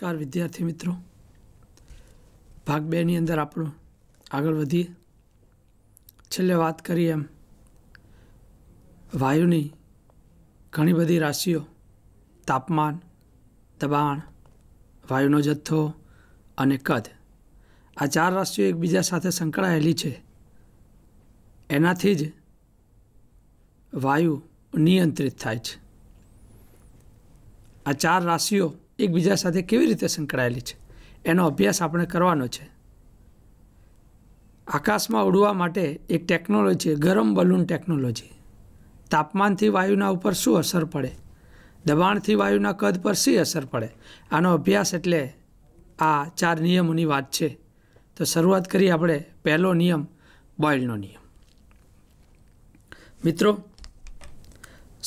નમસ્કાર વિદ્યાર્થી મિત્રો ભાગ બેની અંદર આપણું આગળ વધીએ છેલ્લે વાત કરીએ એમ વાયુની ઘણી બધી રાશિઓ તાપમાન દબાણ વાયુનો જથ્થો અને કદ આ ચાર રાશિઓ એકબીજા સાથે સંકળાયેલી છે એનાથી જ વાયુ નિયંત્રિત થાય છે આ ચાર રાશિઓ એકબીજા સાથે કેવી રીતે સંકળાયેલી છે એનો અભ્યાસ આપણે કરવાનો છે આકાશમાં ઉડવા માટે એક ટેકનોલોજી છે ગરમ બલૂન ટેકનોલોજી તાપમાનથી વાયુના ઉપર શું અસર પડે દબાણથી વાયુના કદ પર શી અસર પડે આનો અભ્યાસ એટલે આ ચાર નિયમોની વાત છે તો શરૂઆત કરી આપણે પહેલો નિયમ બોઇલનો નિયમ મિત્રો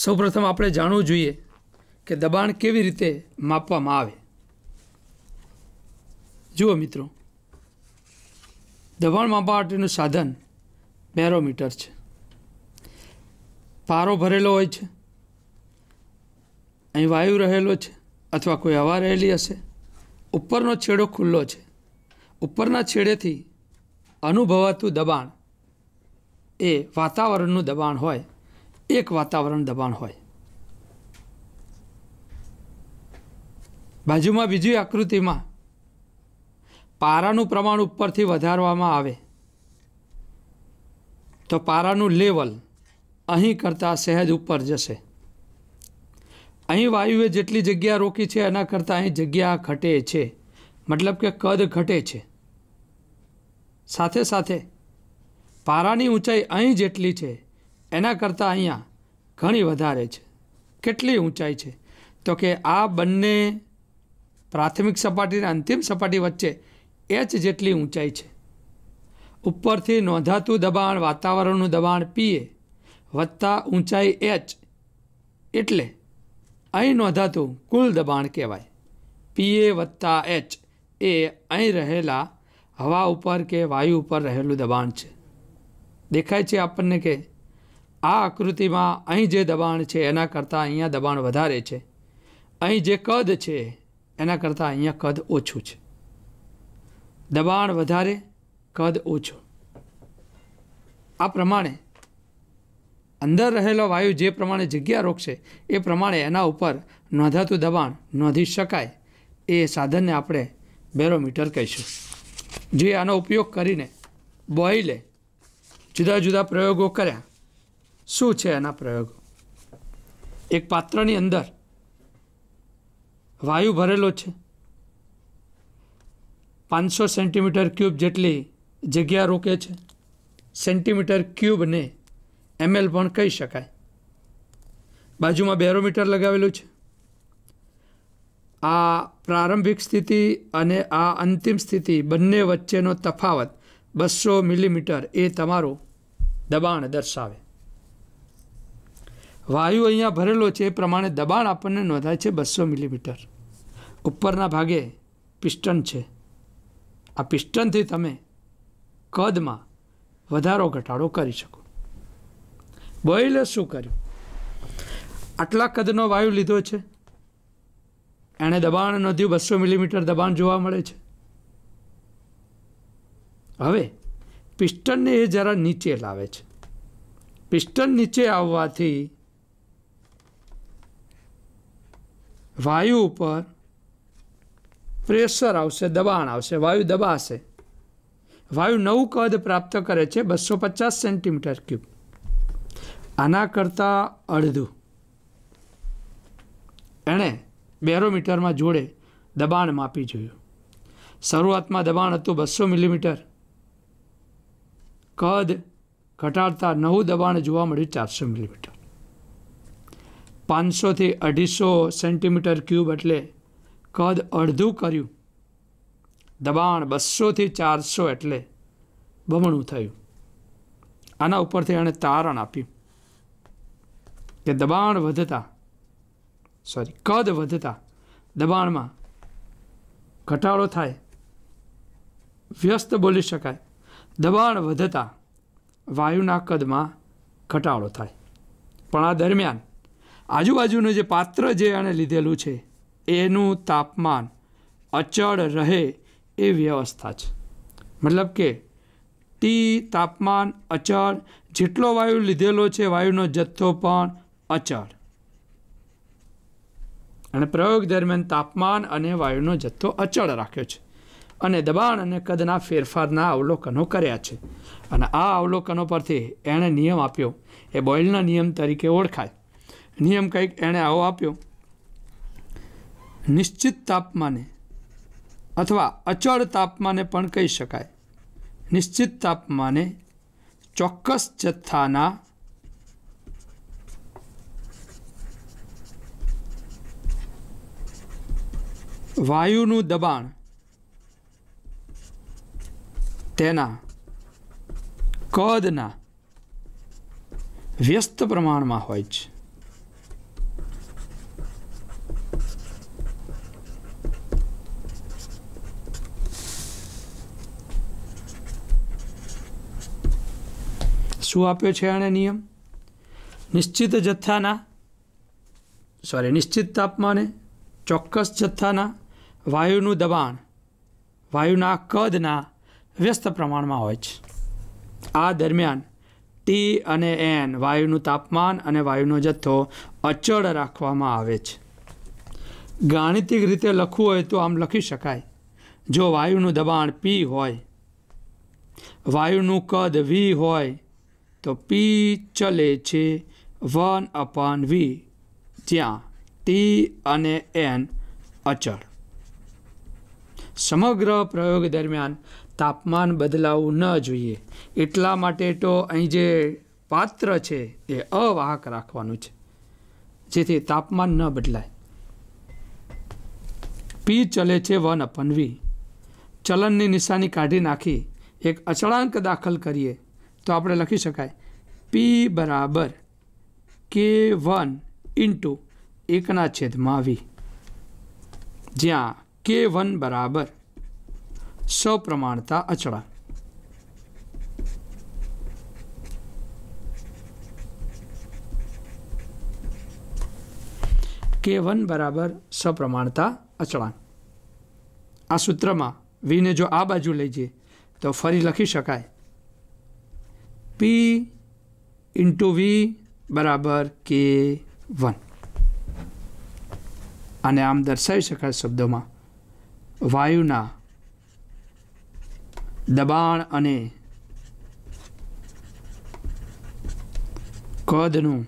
સૌપ્રથમ આપણે જાણવું જોઈએ કે દબાણ કેવી રીતે માપવામાં આવે જુઓ મિત્રો દબાણ માપવા માટેનું સાધન બેરોમીટર છે પારો ભરેલો હોય છે અહીં વાયુ રહેલો છે અથવા કોઈ હવા રહેલી હશે ઉપરનો છેડો ખુલ્લો છે ઉપરના છેડેથી અનુભવાતું દબાણ એ વાતાવરણનું દબાણ હોય એક વાતાવરણ દબાણ હોય બાજુમાં બીજી આકૃતિમાં પારાનું પ્રમાણ ઉપરથી વધારવામાં આવે તો પારાનું લેવલ અહીં કરતાં સહેજ ઉપર જશે અહીં વાયુએ જેટલી જગ્યા રોકી છે એના કરતાં અહીં જગ્યા ઘટે છે મતલબ કે કદ ઘટે છે સાથે સાથે પારાની ઊંચાઈ અહીં જેટલી છે એના કરતાં અહીંયા ઘણી વધારે છે કેટલી ઊંચાઈ છે તો કે આ બંને પ્રાથમિક સપાટી અંતિમ સપાટી વચ્ચે એચ જેટલી ઊંચાઈ છે ઉપરથી નોંધાતું દબાણ વાતાવરણનું દબાણ પીએ વત્તા ઊંચાઈ એચ એટલે અહીં નોંધાતું કુલ દબાણ કહેવાય પીએ વત્તા એચ એ અહીં રહેલા હવા ઉપર કે વાયુ ઉપર રહેલું દબાણ છે દેખાય છે આપણને કે આ આકૃતિમાં અહીં જે દબાણ છે એના કરતાં અહીંયા દબાણ વધારે છે અહીં જે કદ છે એના કરતાં અહીંયા કદ ઓછું છે દબાણ વધારે કદ ઓછું આ પ્રમાણે અંદર રહેલો વાયુ જે પ્રમાણે જગ્યા રોકશે એ પ્રમાણે એના ઉપર નોંધાતું દબાણ નોંધી શકાય એ સાધનને આપણે બેરોમીટર કહીશું જે આનો ઉપયોગ કરીને બોઇલે જુદા જુદા પ્રયોગો કર્યા શું છે એના પ્રયોગો એક પાત્રની અંદર વાયુ ભરેલો છે પાંચસો સેન્ટીમીટર ક્યુબ જેટલી જગ્યા રોકે છે સેન્ટીમીટર ક્યુબને એમએલ પણ કહી શકાય બાજુમાં બેરોમીટર લગાવેલું છે આ પ્રારંભિક સ્થિતિ અને આ અંતિમ સ્થિતિ બંને વચ્ચેનો તફાવત બસો મિલીમીટર એ તમારું દબાણ દર્શાવે વાયુ અહીંયા ભરેલો છે એ પ્રમાણે દબાણ આપણને નોંધાય છે બસો મિલીમીટર ઉપરના ભાગે પિસ્ટન છે આ પિસ્ટનથી તમે કદમાં વધારો ઘટાડો કરી શકો બોઇલે શું કર્યું આટલા કદનો વાયુ લીધો છે એણે દબાણ નોંધ્યું બસો મિલીમીટર દબાણ જોવા મળે છે હવે પિસ્ટનને એ જરા નીચે લાવે છે પિસ્ટન નીચે આવવાથી વાયુ ઉપર પ્રેશર આવશે દબાણ આવશે વાયુ દબાશે વાયુ નવું કદ પ્રાપ્ત કરે છે બસો પચાસ સેન્ટીમીટર ક્યુબ આના કરતાં અડધું એણે બેરોમીટરમાં જોડે દબાણ માપી જોયું શરૂઆતમાં દબાણ હતું બસો મિલીમીટર કદ ઘટાડતા નવું દબાણ જોવા મળ્યું ચારસો મિલીમીટર પાંચસોથી અઢીસો સેન્ટીમીટર ક્યુબ એટલે કદ અડધું કર્યું દબાણ બસોથી ચારસો એટલે બમણું થયું આના ઉપરથી એણે તારણ આપ્યું કે દબાણ વધતા સોરી કદ વધતા દબાણમાં ઘટાડો થાય વ્યસ્ત બોલી શકાય દબાણ વધતા વાયુના કદમાં ઘટાડો થાય પણ આ દરમિયાન આજુબાજુનું જે પાત્ર જે એણે લીધેલું છે એનું તાપમાન અચળ રહે એ વ્યવસ્થા છે મતલબ કે ટી તાપમાન અચળ જેટલો વાયુ લીધેલો છે વાયુનો જથ્થો પણ અચળ અને પ્રયોગ દરમિયાન તાપમાન અને વાયુનો જથ્થો અચળ રાખ્યો છે અને દબાણ અને કદના ફેરફારના અવલોકનો કર્યા છે અને આ અવલોકનો પરથી એણે નિયમ આપ્યો એ બોઇલના નિયમ તરીકે ઓળખાય નિયમ કંઈક એણે આવો આપ્યો નિશ્ચિત તાપમાને અથવા અચળ તાપમાને પણ કહી શકાય નિશ્ચિત તાપમાને ચોક્કસ જથ્થાના વાયુનું દબાણ તેના કદના વ્યસ્ત પ્રમાણમાં હોય છે શું આપ્યો છે એણે નિયમ નિશ્ચિત જથ્થાના સોરી નિશ્ચિત તાપમાને ચોક્કસ જથ્થાના વાયુનું દબાણ વાયુના કદના વ્યસ્ત પ્રમાણમાં હોય છે આ દરમિયાન ટી અને એન વાયુનું તાપમાન અને વાયુનો જથ્થો અચળ રાખવામાં આવે છે ગાણિતિક રીતે લખવું હોય તો આમ લખી શકાય જો વાયુનું દબાણ પી હોય વાયુનું કદ વી હોય તો પી ચલે છે વન અપાન વી જ્યાં ટી અને એન અચળ સમગ્ર પ્રયોગ દરમિયાન તાપમાન બદલાવું ન જોઈએ એટલા માટે તો અહીં જે પાત્ર છે એ અવાહક રાખવાનું છે જેથી તાપમાન ન બદલાય પી ચલે છે વન અપન વી ચલનની નિશાની કાઢી નાખી એક અચળાંક દાખલ કરીએ તો આપણે લખી શકાય પી બરાબર કે વન ઇન્ટુ એકના છેદમાં વી જ્યાં કે વન બરાબર સપ્રમાણતા અચળા કે વન બરાબર સપ્રમાણતા અચળાંક આ સૂત્રમાં વીને જો આ બાજુ લઈ જઈએ તો ફરી લખી શકાય પી ઇન્ટુ વી બરાબર કે વન અને આમ દર્શાવી શકાય શબ્દોમાં વાયુના દબાણ અને કદનું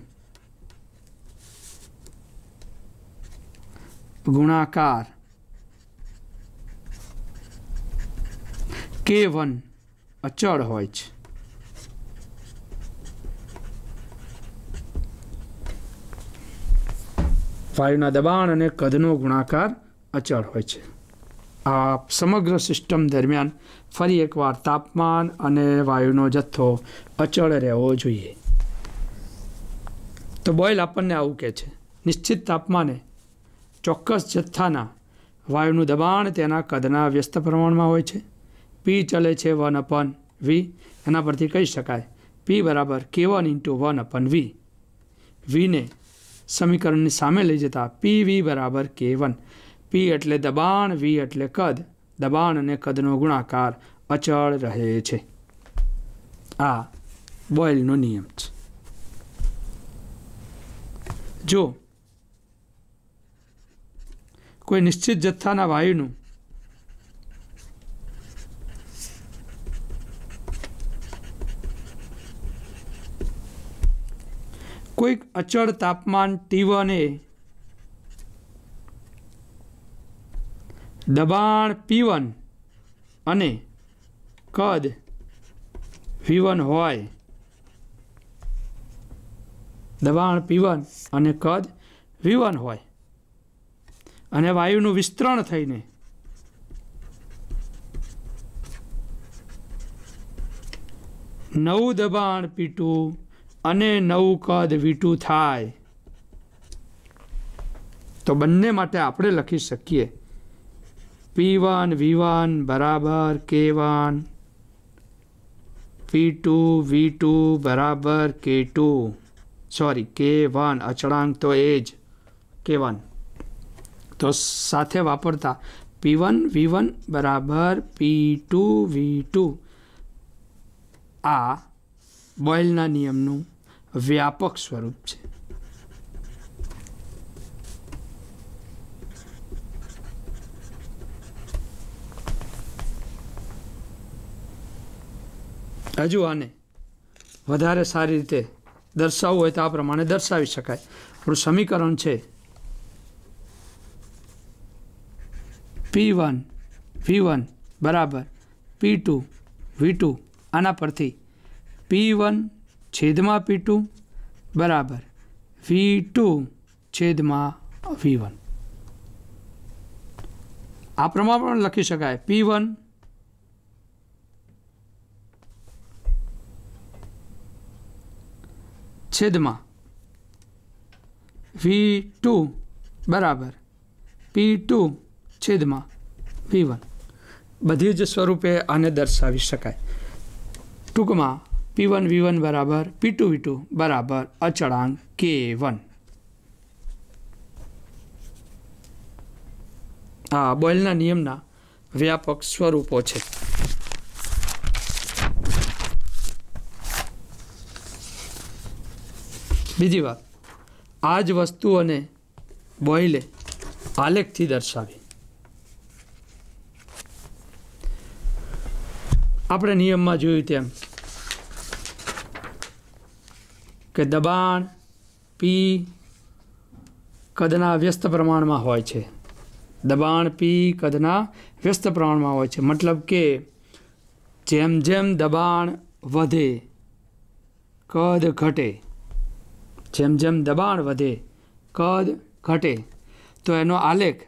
ગુણાકાર કે વન અચળ હોય છે વાયુના દબાણ અને કદનો ગુણાકાર અચળ હોય છે આ સમગ્ર સિસ્ટમ દરમિયાન ફરી એકવાર તાપમાન અને વાયુનો જથ્થો અચળ રહેવો જોઈએ તો બોઇલ આપણને આવું કહે છે નિશ્ચિત તાપમાને ચોક્કસ જથ્થાના વાયુનું દબાણ તેના કદના વ્યસ્ત પ્રમાણમાં હોય છે પી ચલે છે વન અપન વી એના પરથી કહી શકાય પી બરાબર કે one into one upon V વીને સમીકરણની સામે લઈ જતા પી વી બરાબર કે વન પી એટલે દબાણ વી એટલે કદ દબાણ અને કદનો ગુણાકાર અચળ રહે છે આ બોઇલનો નિયમ છે જો કોઈ નિશ્ચિત જથ્થાના વાયુનું કોઈક અચળ તાપમાન ટી દબાણ પીવન અને કદ વી હોય દબાણ પીવન અને કદ વી હોય અને વાયુનું વિસ્તરણ થઈને નવું દબાણ પીટું અને નવું કદ વીટું થાય તો બંને માટે આપણે લખી શકીએ પી વન વી વન બરાબર કે one P two V two બરાબર કે ટુ સોરી કે વન અચળાંક તો એ જ કે વન તો સાથે વાપરતા પી વન વી વન બરાબર પી ટુ વી ટુ આ બોઇલના નિયમનું વ્યાપક સ્વરૂપ છે હજુ આને વધારે સારી રીતે દર્શાવવું હોય તો આ પ્રમાણે દર્શાવી શકાય આપણું સમીકરણ છે પી વન વી વન બરાબર પી ટુ વી ટુ આના પરથી પી વન છેદમાં પી ટુ બરાબર વી ટુ છેદમાં વી વન આ પ્રમાણે પણ લખી શકાય પી વન છેદમાં વી ટુ બરાબર પી ટુ છેદમાં વી વન બધી જ સ્વરૂપે આને દર્શાવી શકાય ટૂંકમાં પી વન વી વન બરાબર પી ટુ વી ટુ બરાબર અચળાંક કે વન આ બોઇલના નિયમના વ્યાપક સ્વરૂપો છે બીજી વાત આ જ વસ્તુઓને બોઇલે આલેખથી દર્શાવી આપણે નિયમમાં જોયું તેમ કે દબાણ પી કદના વ્યસ્ત પ્રમાણમાં હોય છે દબાણ પી કદના વ્યસ્ત પ્રમાણમાં હોય છે મતલબ કે જેમ જેમ દબાણ વધે કદ ઘટે જેમ જેમ દબાણ વધે કદ ઘટે તો એનો આલેખ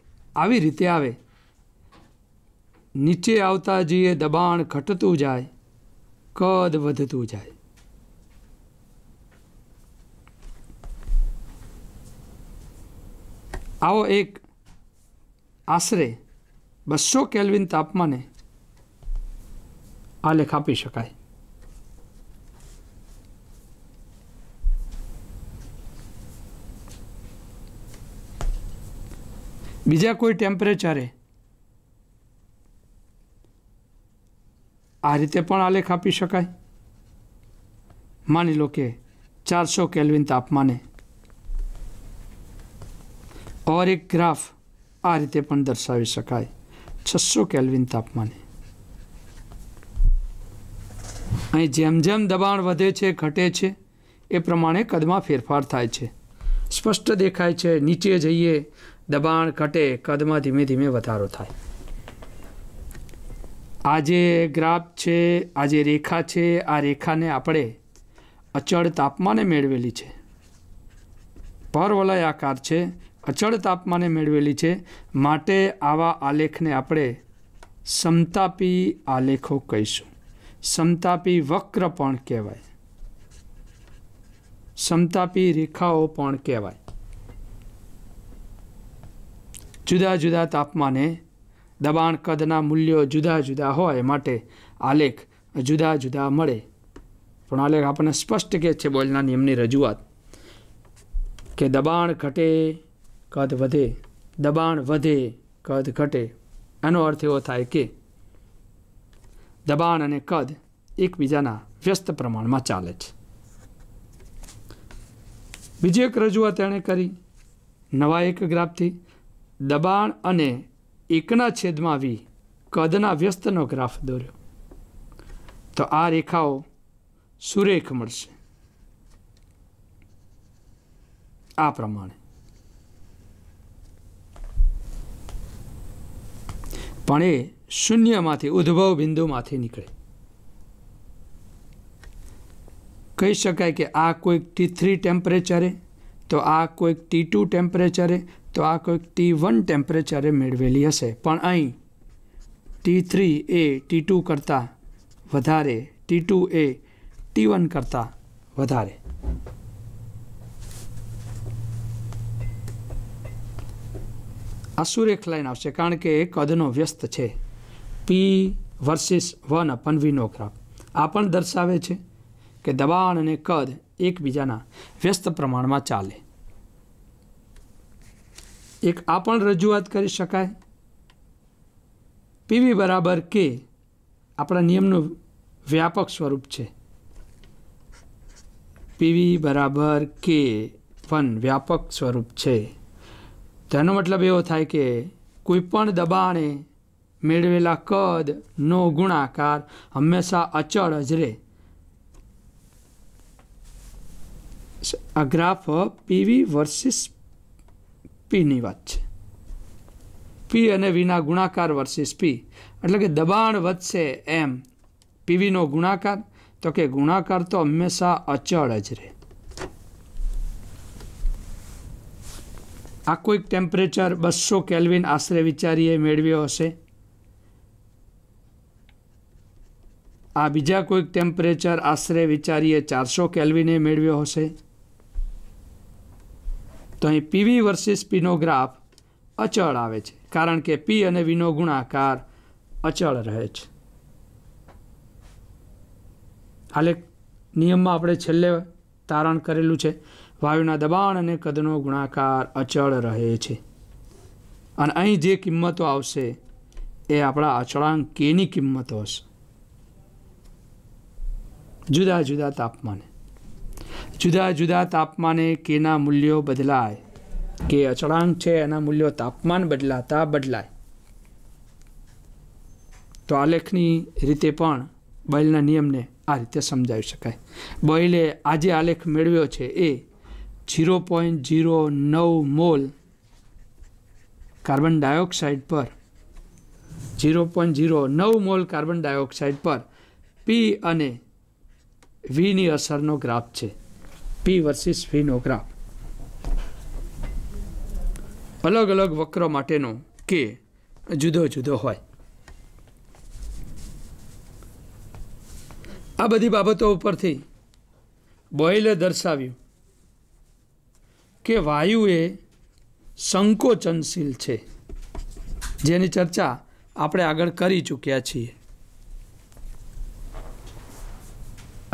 આવી રીતે આવે નીચે આવતા જઈએ દબાણ ઘટતું જાય કદ વધતું જાય આવો એક આશરે બસો કેલ્વિન તાપમાને આલેખ આપી શકાય બીજા કોઈ ટેમ્પરેચરે આ રીતે પણ આલેખ આપી શકાય માની લો કે ચારસો કેલ્વિન તાપમાને ઓર એક ગ્રાફ આ રીતે પણ દર્શાવી શકાય છસો કેલ્વિન તાપમાને અહીં જેમ જેમ દબાણ વધે છે ઘટે છે એ પ્રમાણે કદમાં ફેરફાર થાય છે સ્પષ્ટ દેખાય છે નીચે જઈએ દબાણ ઘટે કદમાં ધીમે ધીમે વધારો થાય આ જે ગ્રાફ છે આ જે રેખા છે આ રેખાને આપણે અચળ તાપમાને મેળવેલી છે પરવલય આકાર છે અચળ તાપમાને મેળવેલી છે માટે આવા આલેખને આપણે સમતાપી આલેખો કહીશું સમતાપી વક્ર પણ કહેવાય સમતાપી રેખાઓ પણ કહેવાય જુદા જુદા તાપમાને દબાણ કદના મૂલ્યો જુદા જુદા હોય માટે આલેખ જુદા જુદા મળે પણ આલેખ આપણને સ્પષ્ટ કહે છે બોલના નિયમની રજૂઆત કે દબાણ ઘટે કદ વધે દબાણ વધે કદ ઘટે એનો અર્થ એવો થાય કે દબાણ અને કદ એકબીજાના વ્યસ્ત પ્રમાણમાં ચાલે છે બીજી એક રજૂઆત એણે કરી નવા એક ગ્રાફથી દબાણ અને એકના છેદમાં વી કદના વ્યસ્તનો ગ્રાફ દોર્યો તો આ રેખાઓ સુરેખ મળશે આ પ્રમાણે પણ એ શૂન્યમાંથી ઉદ્ભવ બિંદુમાંથી નીકળે કહી શકાય કે આ કોઈક ટી થ્રી ટેમ્પરેચરે તો આ કોઈક ટી ટુ ટેમ્પરેચરે તો આ કોઈક ટી વન ટેમ્પરેચરે મેળવેલી હશે પણ અહીં ટી થ્રી એ ટી ટુ કરતાં વધારે ટી ટુ એ ટી વન કરતાં વધારે આ સુરેખ લાઈન આવશે કારણ કે એ કદનો વ્યસ્ત છે પી વર્સિસ વન અપન વીનો ગ્રાફ આ પણ દર્શાવે છે કે દબાણ અને કદ એકબીજાના વ્યસ્ત પ્રમાણમાં ચાલે એક આ પણ રજૂઆત કરી શકાય પીવી બરાબર કે આપણા નિયમનું વ્યાપક સ્વરૂપ છે પીવી બરાબર કે વન વ્યાપક સ્વરૂપ છે તેનો મતલબ એવો થાય કે કોઈપણ દબાણે મેળવેલા કદનો ગુણાકાર હંમેશા અચળ જ રહે આ ગ્રાફ પીવી વર્સિસ પીની વાત છે પી અને વીના ગુણાકાર વર્સિસ પી એટલે કે દબાણ વધશે એમ પીવીનો ગુણાકાર તો કે ગુણાકાર તો હંમેશા અચળ જ રહે આ કોઈક ટેમ્પરેચર બસો કેલ્વિન આશરે વિચારીએ મેળવ્યો હશે આ બીજા કોઈક ટેમ્પરેચર આશરે વિચારીએ ચારસો કેલ્વિને મેળવ્યો હશે તો અહીં પીવી વર્સિસ પીનો ગ્રાફ અચળ આવે છે કારણ કે પી અને વીનો ગુણાકાર અચળ રહે છે હાલે નિયમમાં આપણે છેલ્લે તારણ કરેલું છે વાયુના દબાણ અને કદનો ગુણાકાર અચળ રહે છે અને અહીં જે કિંમતો આવશે એ આપણા અચળાંક કેની કિંમતો હશે જુદા જુદા તાપમાને જુદા જુદા તાપમાને કેના મૂલ્યો બદલાય કે અચળાંક છે એના મૂલ્યો તાપમાન બદલાતા બદલાય તો આલેખની રીતે પણ બયલના નિયમને આ રીતે સમજાવી શકાય બયલે આજે આલેખ મેળવ્યો છે એ જીરો પોઈન્ટ જીરો નવ મોલ કાર્બન ડાયોક્સાઇડ પર જીરો પોઈન્ટ જીરો નવ મોલ કાર્બન ડાયોક્સાઇડ પર પી અને વીની અસરનો ગ્રાફ છે પી વર્સિસ વીનો ગ્રાફ અલગ અલગ વક્ર માટેનો કે જુદો જુદો હોય આ બધી બાબતો ઉપરથી બોઇલે દર્શાવ્યું કે વાયુ એ સંકોચનશીલ છે જેની ચર્ચા આપણે આગળ કરી ચૂક્યા છીએ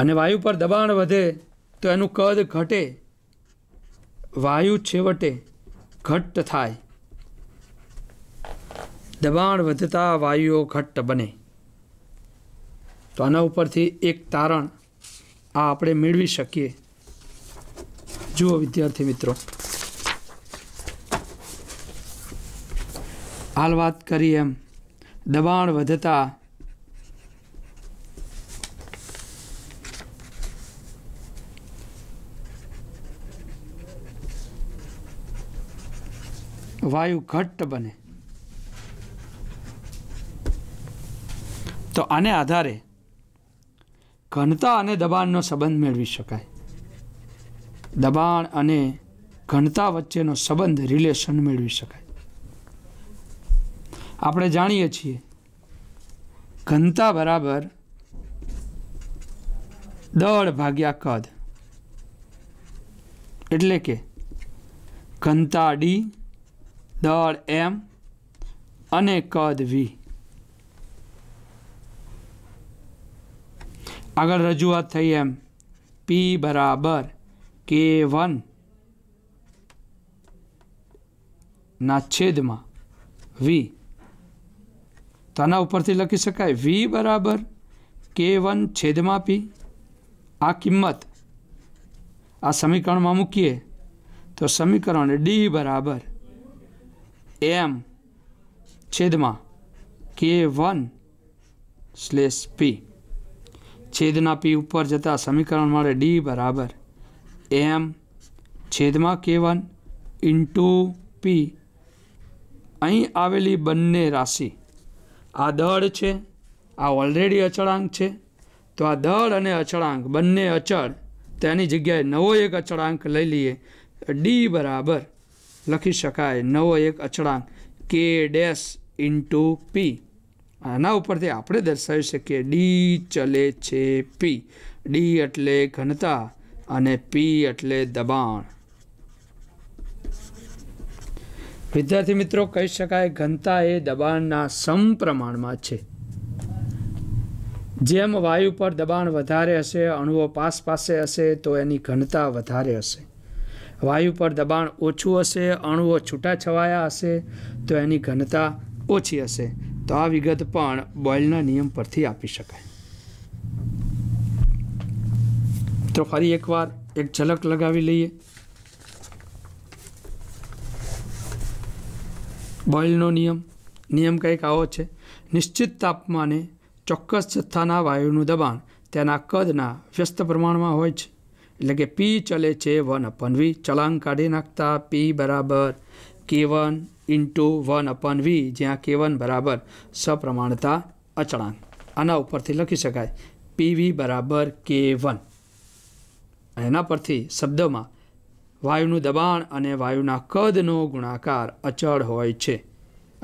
અને વાયુ પર દબાણ વધે તો એનું કદ ઘટે વાયુ છેવટે ઘટ્ટ થાય દબાણ વધતા વાયુઓ ઘટ્ટ બને તો આના ઉપરથી એક તારણ આ આપણે મેળવી શકીએ જુઓ વિદ્યાર્થી મિત્રો હાલ વાત કરીએ એમ દબાણ વધતા વાયુ ઘટ્ટ બને તો આને આધારે ઘનતા અને દબાણનો સંબંધ મેળવી શકાય દબાણ અને ઘનતા વચ્ચેનો સંબંધ રિલેશન મેળવી શકાય આપણે જાણીએ છીએ ઘનતા બરાબર દળ ભાગ્યા કદ એટલે કે ઘનતા ડી દળ એમ અને કદ વી આગળ રજૂઆત થઈ એમ પી બરાબર કે વન ના છેદમાં વી તો આના ઉપરથી લખી શકાય વી બરાબર કે વન છેદમાં પી આ કિંમત આ સમીકરણમાં મૂકીએ તો સમીકરણ ડી બરાબર એમ છેદમાં કે વન સ્લેશ પી છેદના પી ઉપર જતાં સમીકરણ મળે ડી બરાબર એમ છેદમાં કે વન ઇન્ટુ પી અહીં આવેલી બંને રાશિ આ દળ છે આ ઓલરેડી અચળાંક છે તો આ દળ અને અચળાંક બંને અચળ તેની જગ્યાએ નવો એક અચળાંક લઈ લઈએ ડી બરાબર લખી શકાય નવો એક અચળાંક કે ડેસ ઇન્ટુ પી આના ઉપરથી આપણે દર્શાવી શકીએ ડી ચલે છે પી ડી એટલે ઘનતા અને પી એટલે દબાણ વિદ્યાર્થી મિત્રો કહી શકાય ઘનતા એ દબાણના સમપ્રમાણમાં છે જેમ વાયુ પર દબાણ વધારે હશે અણુઓ પાસ પાસે હશે તો એની ઘનતા વધારે હશે વાયુ પર દબાણ ઓછું હશે અણુઓ છવાયા હશે તો એની ઘનતા ઓછી હશે તો આ વિગત પણ બોઇલના નિયમ પરથી આપી શકાય તો ફરી એકવાર એક ઝલક લગાવી લઈએ બોઇલનો નિયમ નિયમ કંઈક આવો છે નિશ્ચિત તાપમાને ચોક્કસ જથ્થાના વાયુનું દબાણ તેના કદના વ્યસ્ત પ્રમાણમાં હોય છે એટલે કે પી ચલે છે વન અપન વી ચલાંગ કાઢી નાખતા પી બરાબર કે one into one upon V જ્યાં કે વન બરાબર સપ્રમાણતા અચળાંક આના ઉપરથી લખી શકાય પી વી બરાબર કે વન એના પરથી શબ્દમાં વાયુનું દબાણ અને વાયુના કદનો ગુણાકાર અચળ હોય છે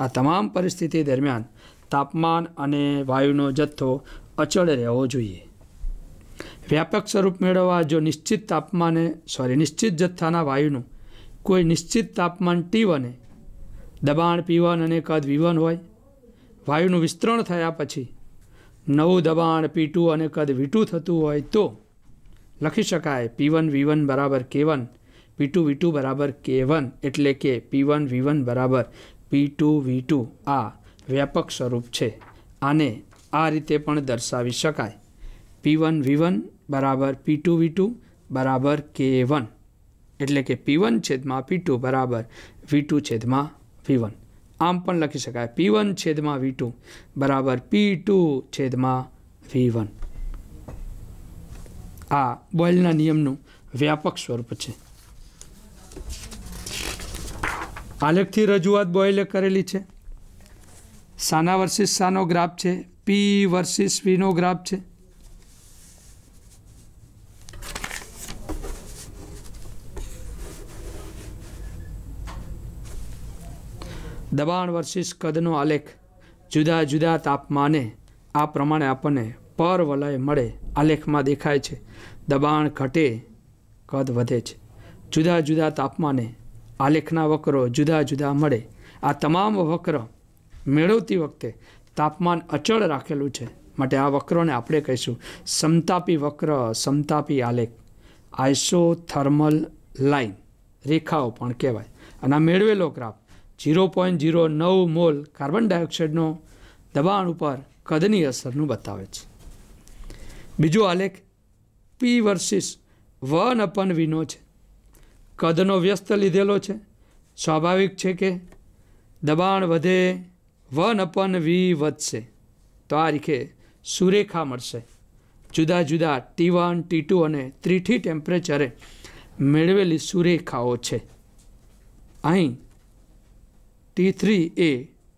આ તમામ પરિસ્થિતિ દરમિયાન તાપમાન અને વાયુનો જથ્થો અચળ રહેવો જોઈએ વ્યાપક સ્વરૂપ મેળવવા જો નિશ્ચિત તાપમાને સોરી નિશ્ચિત જથ્થાના વાયુનું કોઈ નિશ્ચિત તાપમાન ટી વને દબાણ પી વન અને કદ વી વન હોય વાયુનું વિસ્તરણ થયા પછી નવું દબાણ પી ટુ અને કદ વી ટુ થતું હોય તો લખી શકાય પી વન વી વન બરાબર કે one P two V two બરાબર કે વન એટલે કે પી વન વી વન બરાબર પી ટુ વી ટુ આ વ્યાપક સ્વરૂપ છે આને આ રીતે પણ દર્શાવી શકાય પી વન વી વન બરાબર પી ટુ વી ટુ બરાબર કે વન એટલે કે પી વન છેદમાં પી ટુ બરાબર વી ટુ છેદમાં વી વન આમ પણ લખી શકાય પી વન છેદમાં વી ટુ બરાબર પી ટુ છેદમાં વી વન આ બોઇલના નિયમનું વ્યાપક સ્વરૂપ છે આલેખથી રજૂઆત બોઇલે કરેલી છે સાના વર્સિસ સાનો ગ્રાફ છે પી વર્સિસ પીનો ગ્રાફ છે દબાણ વર્સિસ કદનો આલેખ જુદા જુદા તાપમાને આ પ્રમાણે આપણને પર વલય મળે આલેખમાં દેખાય છે દબાણ ઘટે કદ વધે છે જુદા જુદા તાપમાને આલેખના વક્રો જુદા જુદા મળે આ તમામ વક્ર મેળવતી વખતે તાપમાન અચળ રાખેલું છે માટે આ વક્રોને આપણે કહીશું સમતાપી વક્ર સમતાપી આલેખ આઇસો થર્મલ લાઇન રેખાઓ પણ કહેવાય અને આ મેળવેલો ગ્રાફ જીરો પોઈન્ટ જીરો નવ મોલ કાર્બન ડાયોક્સાઇડનો દબાણ ઉપર કદની અસરનું બતાવે છે બીજો આલેખ પી વર્સિસ વન અપન વિનો છે કદનો વ્યસ્ત લીધેલો છે સ્વાભાવિક છે કે દબાણ વધે વન અપન વી વધશે તો આ રીખે સુરેખા મળશે જુદા જુદા ટી વન ટી ટુ અને ત્રીઠી ટેમ્પરેચરે મેળવેલી સુરેખાઓ છે અહીં ટી થ્રી એ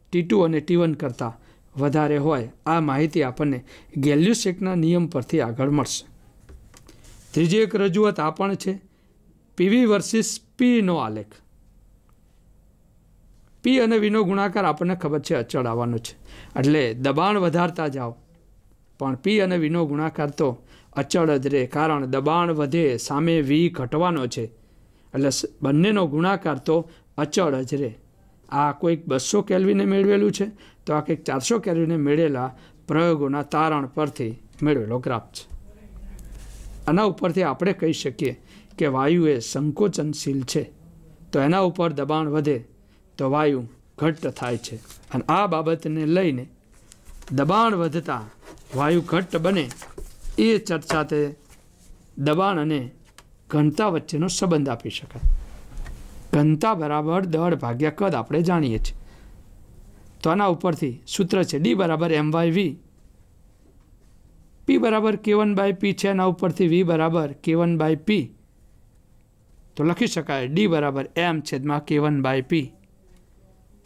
ટી ટુ અને ટી વન કરતાં વધારે હોય આ માહિતી આપણને ગેલ્યુસેકના નિયમ પરથી આગળ મળશે ત્રીજી એક રજૂઆત આ પણ છે પીવી વર્સિસ પીનો આલેખ પી અને વીનો ગુણાકાર આપણને ખબર છે અચળ આવવાનો છે એટલે દબાણ વધારતા જાઓ પણ પી અને વીનો ગુણાકાર તો અચળ જ રહે કારણ દબાણ વધે સામે વી ઘટવાનો છે એટલે બંનેનો ગુણાકાર તો અચળ જ રહે આ કોઈક બસો કેલ્વિને મેળવેલું છે તો આ કંઈક ચારસો કેલ્વિને મેળેલા પ્રયોગોના તારણ પરથી મેળવેલો ગ્રાફ છે આના ઉપરથી આપણે કહી શકીએ કે વાયુ એ સંકોચનશીલ છે તો એના ઉપર દબાણ વધે તો વાયુ ઘટ્ટ થાય છે અને આ બાબતને લઈને દબાણ વધતા વાયુ ઘટ્ટ બને એ ચર્ચા તે દબાણ અને ઘનતા વચ્ચેનો સંબંધ આપી શકાય ઘનતા બરાબર દળ ભાગ્યા કદ આપણે જાણીએ છીએ તો આના ઉપરથી સૂત્ર છે ડી બરાબર એમ વાય વી પી બરાબર કે વન બાય પી છે એના ઉપરથી વી બરાબર કે વન બાય પી તો લખી શકાય ડી બરાબર એમ છેદમાં કે વન બાય પી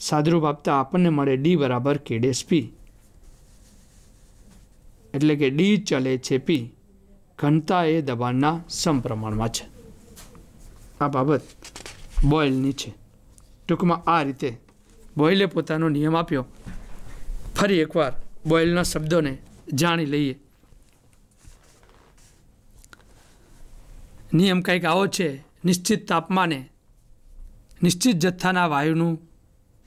સાદરૂપ આપતા આપણને મળે ડી બરાબર કે ડેસ પી એટલે કે ડી ચલે છે પી ઘનતા એ દબાણના સમપ્રમાણમાં છે આ બાબત બોઇલ છે ટૂંકમાં આ રીતે બોઇલે પોતાનો નિયમ આપ્યો ફરી એકવાર બોઇલના શબ્દોને જાણી લઈએ નિયમ કંઈક આવો છે નિશ્ચિત તાપમાને નિશ્ચિત જથ્થાના વાયુનું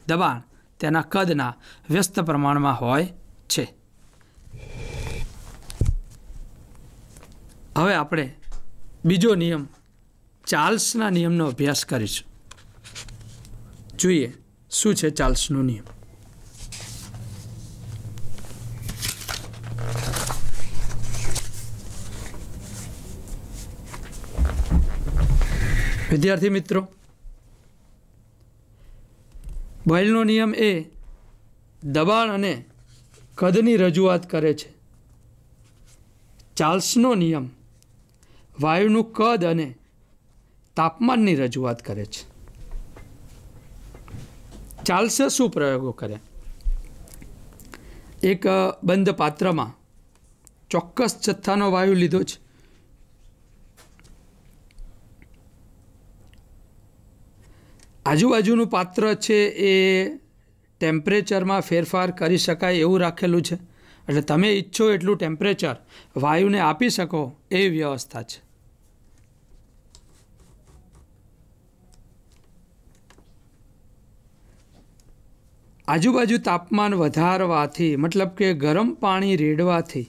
દબાણ તેના કદના વ્યસ્ત પ્રમાણમાં હોય છે હવે આપણે બીજો નિયમ ચાર્લ્સના નિયમનો અભ્યાસ કરીશું જોઈએ શું છે ચાર્લ્સનો નિયમ વિદ્યાર્થી મિત્રો બોયલનો નિયમ એ દબાણ અને કદની રજૂઆત કરે છે ચાર્લ્સનો નિયમ વાયુનું કદ અને તાપમાનની રજૂઆત કરે છે ચાર્લ્સે શું પ્રયોગો કરે એક બંધ પાત્રમાં ચોક્કસ જથ્થાનો વાયુ લીધો છે આજુબાજુનું પાત્ર છે એ ટેમ્પરેચરમાં ફેરફાર કરી શકાય એવું રાખેલું છે એટલે તમે ઈચ્છો એટલું ટેમ્પરેચર વાયુને આપી શકો એ વ્યવસ્થા છે આજુબાજુ તાપમાન વધારવાથી મતલબ કે ગરમ પાણી રેડવાથી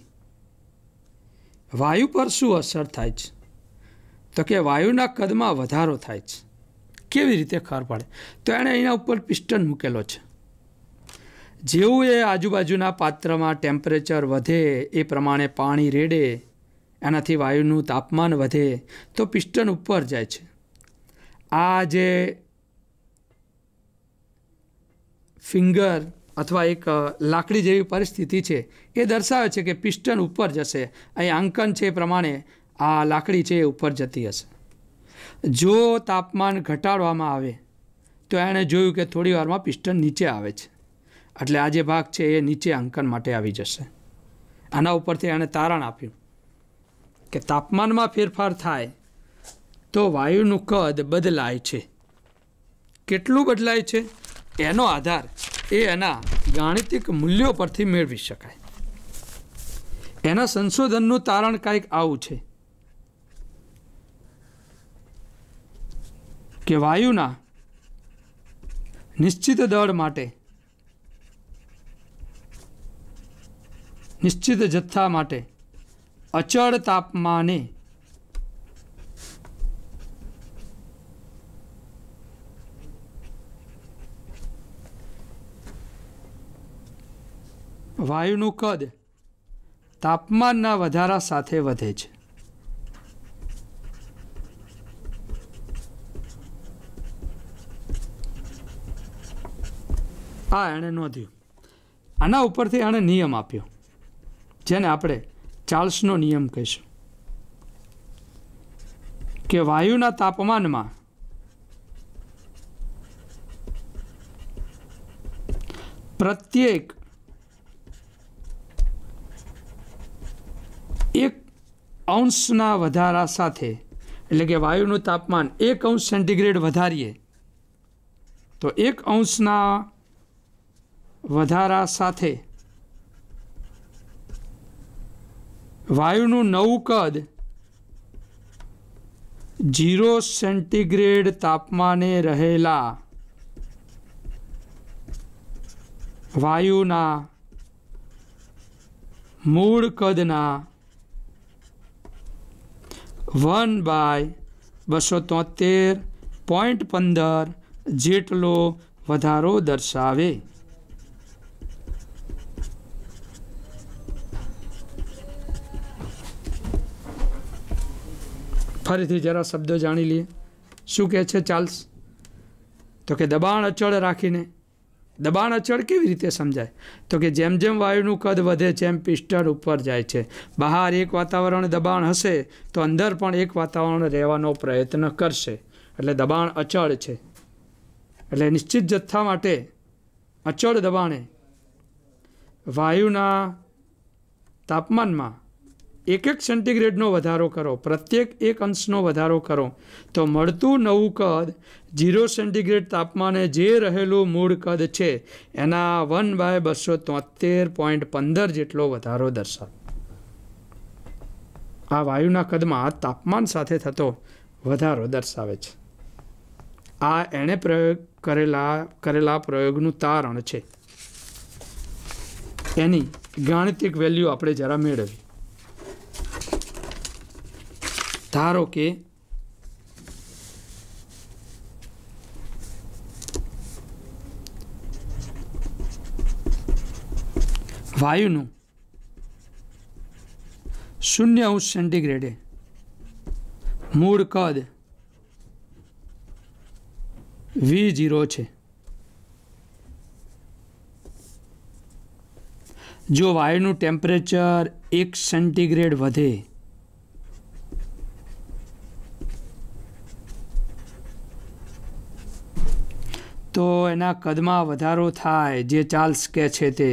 વાયુ પર શું અસર થાય છે તો કે વાયુના કદમાં વધારો થાય છે કેવી રીતે ખબર પડે તો એણે એના ઉપર પિસ્ટન મૂકેલો છે જેવું એ આજુબાજુના પાત્રમાં ટેમ્પરેચર વધે એ પ્રમાણે પાણી રેડે એનાથી વાયુનું તાપમાન વધે તો પિસ્ટન ઉપર જાય છે આ જે ફિંગર અથવા એક લાકડી જેવી પરિસ્થિતિ છે એ દર્શાવે છે કે પિસ્ટન ઉપર જશે અહીં આંકન છે એ પ્રમાણે આ લાકડી છે એ ઉપર જતી હશે જો તાપમાન ઘટાડવામાં આવે તો એણે જોયું કે થોડી વારમાં પિસ્ટન નીચે આવે છે એટલે આ જે ભાગ છે એ નીચે આંકન માટે આવી જશે આના ઉપરથી એણે તારણ આપ્યું કે તાપમાનમાં ફેરફાર થાય તો વાયુનું કદ બદલાય છે કેટલું બદલાય છે એનો આધાર એ એના ગાણિતિક મૂલ્યો પરથી મેળવી શકાય એના સંશોધનનું તારણ કાંઈક આવું છે કે વાયુના નિશ્ચિત દળ માટે નિશ્ચિત જથ્થા માટે અચળ તાપમાને વાયુનું કદ તાપમાનના વધારા સાથે વધે છે આ એણે નોંધ્યું આના ઉપરથી એણે નિયમ આપ્યો જેને આપણે ચાર્લ્સનો નિયમ કહીશું કે વાયુના તાપમાનમાં પ્રત્યેક એક અંશના વધારા સાથે એટલે કે વાયુનું તાપમાન એક અંશ સેન્ટીગ્રેડ વધારીએ તો એક અંશના વધારા સાથે વાયુનું નવું કદ જીરો સેન્ટીગ્રેડ તાપમાને રહેલા વાયુના મૂળ કદના વન બાય બસો તોતેર પોઈન્ટ પંદર જેટલો વધારો દર્શાવે ફરીથી જરા શબ્દો જાણી લઈએ શું કહે છે ચાર્લ્સ તો કે દબાણ અચળ રાખીને દબાણ અચળ કેવી રીતે સમજાય તો કે જેમ જેમ વાયુનું કદ વધે છે એમ પિસ્ટન ઉપર જાય છે બહાર એક વાતાવરણ દબાણ હશે તો અંદર પણ એક વાતાવરણ રહેવાનો પ્રયત્ન કરશે એટલે દબાણ અચળ છે એટલે નિશ્ચિત જથ્થા માટે અચળ દબાણે વાયુના તાપમાનમાં એક એક સેન્ટીગ્રેડનો વધારો કરો પ્રત્યેક એક અંશનો વધારો કરો તો મળતું નવું કદ જીરો સેન્ટીગ્રેડ તાપમાને જે રહેલું મૂળ કદ છે એના વન બાય બસો તોતેર પોઈન્ટ પંદર જેટલો વધારો દર્શાવે આ વાયુના કદમાં તાપમાન સાથે થતો વધારો દર્શાવે છે આ એણે પ્રયોગ કરેલા કરેલા પ્રયોગનું તારણ છે એની ગાણિતિક વેલ્યુ આપણે જરા મેળવી ધારો કે વાયુનું શૂન્ય અંશ સેન્ટીગ્રેડે મૂળ કદ વી જીરો છે જો વાયુનું ટેમ્પરેચર એક સેન્ટીગ્રેડ વધે તો એના કદમાં વધારો થાય જે ચાર્લ્સ કહે છે તે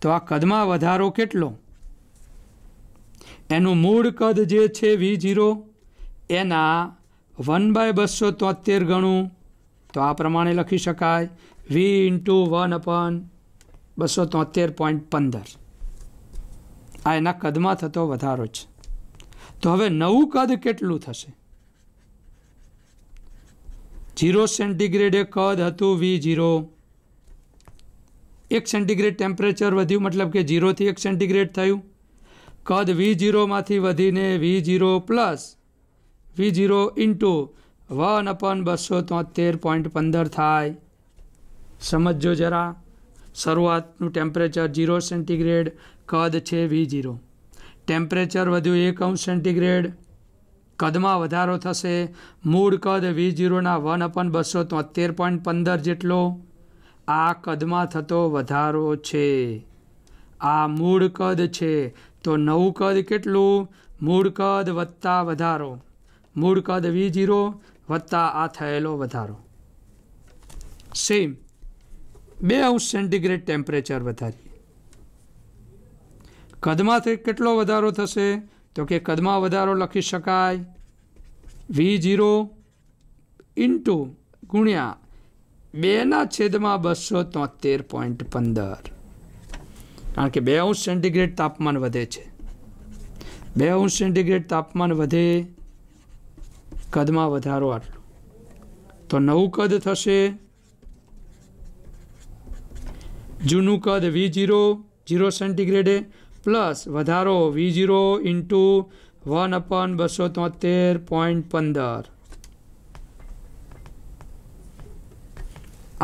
તો આ કદમાં વધારો કેટલો એનું મૂળ કદ જે છે વી જીરો એના વન બાય બસો તોતેર ગણું તો આ પ્રમાણે લખી શકાય વી ઇન્ટુ વન અપન બસો તોતેર પોઈન્ટ પંદર આ એના કદમાં થતો વધારો છે તો હવે નવું કદ કેટલું થશે જીરો સેન્ટીગ્રેડે કદ હતું વી જીરો એક સેન્ટીગ્રેડ ટેમ્પરેચર વધ્યું મતલબ કે જીરોથી એક સેન્ટીગ્રેડ થયું કદ વી જીરોમાંથી વધીને V zero plus V zero into one upon બસો તોતેર પોઈન્ટ પંદર થાય સમજો જરા શરૂઆતનું ટેમ્પરેચર જીરો સેન્ટીગ્રેડ કદ છે વી જીરો ટેમ્પરેચર વધ્યું એક અંશ સેન્ટીગ્રેડ કદમાં વધારો થશે મૂળ કદ વી જીરોના વન અપન બસો તોતેર પોઈન્ટ પંદર જેટલો આ કદમાં થતો વધારો છે આ મૂળ કદ છે તો નવું કદ કેટલું મૂળ કદ વત્તા વધારો મૂળ કદ વી જીરો વત્તા આ થયેલો વધારો સેમ બે અંશ સેન્ટીગ્રેડ ટેમ્પરેચર વધારીએ કદમાં કેટલો વધારો થશે તો કે કદમાં વધારો લખી શકાય વી જીરો ઇન્ટુ ગુણ્યા બેના છેદમાં બસો તોતેર પોઈન્ટ પંદર કારણ કે બે અંશ સેન્ટીગ્રેડ તાપમાન વધે છે બે અંશ સેન્ટીગ્રેડ તાપમાન વધે કદમાં વધારો આટલો તો નવું કદ થશે જૂનું કદ વી જીરો જીરો સેન્ટીગ્રેડે પ્લસ વધારો V zero into one upon બસો તોતેર પોઈન્ટ પંદર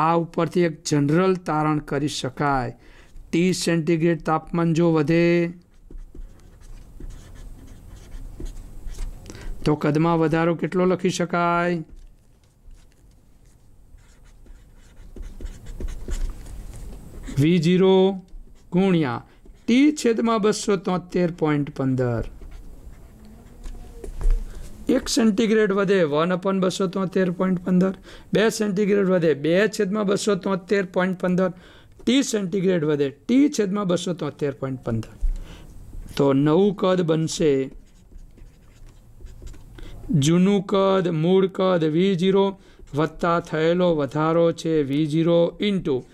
આ ઉપરથી એક જનરલ તારણ કરી શકાય ત્રીસ સેન્ટીગ્રેડ તાપમાન જો વધે તો કદમાં વધારો કેટલો લખી શકાય વી ઝીરો ગુણ્યા ટી છેદમાં બસો તોતેર પોઈન્ટ પંદર એક સેન્ટીગ્રેડ વધે વન અપન બસો તોતેર પોઈન્ટ પંદર બે સેન્ટીગ્રેડ વધે બે છેદમાં બસો તોતેર પોઈન્ટ પંદર ટી સેન્ટીગ્રેડ વધે ટી છેદમાં બસો તોતેર પોઈન્ટ પંદર તો નવું કદ બનશે જૂનું કદ મૂળ કદ વી જીરો વત્તા થયેલો વધારો છે વી જીરો ઇન્ટુ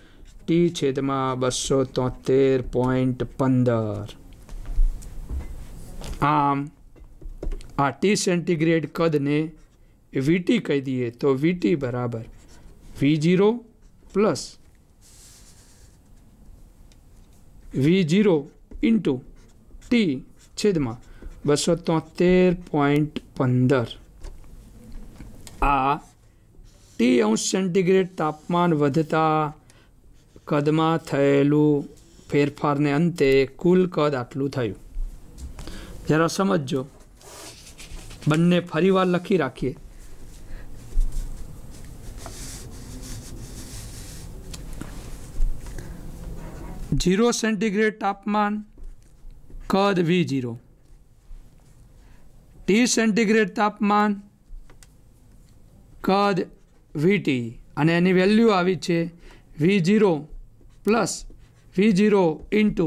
ટી છેદમાં બસો તોતેર પોઈન્ટ પંદર આમ આ ટી સેન્ટીગ્રેડ કદને વીટી કહી દઈએ તો વીટી બરાબર V zero plus V zero into T છેદમાં બસો તોતેર પોઈન્ટ પંદર આ ટી અંશ સેન્ટીગ્રેડ તાપમાન વધતા કદમાં થયેલું ફેરફારને અંતે કુલ કદ આટલું થયું જરા સમજો બંને ફરીવાર લખી રાખીએ જીરો સેન્ટીગ્રેડ તાપમાન કદ વી જીરો ટી સેન્ટીગ્રેડ તાપમાન કદ વીટી અને એની વેલ્યુ આવી છે V zero plus V zero into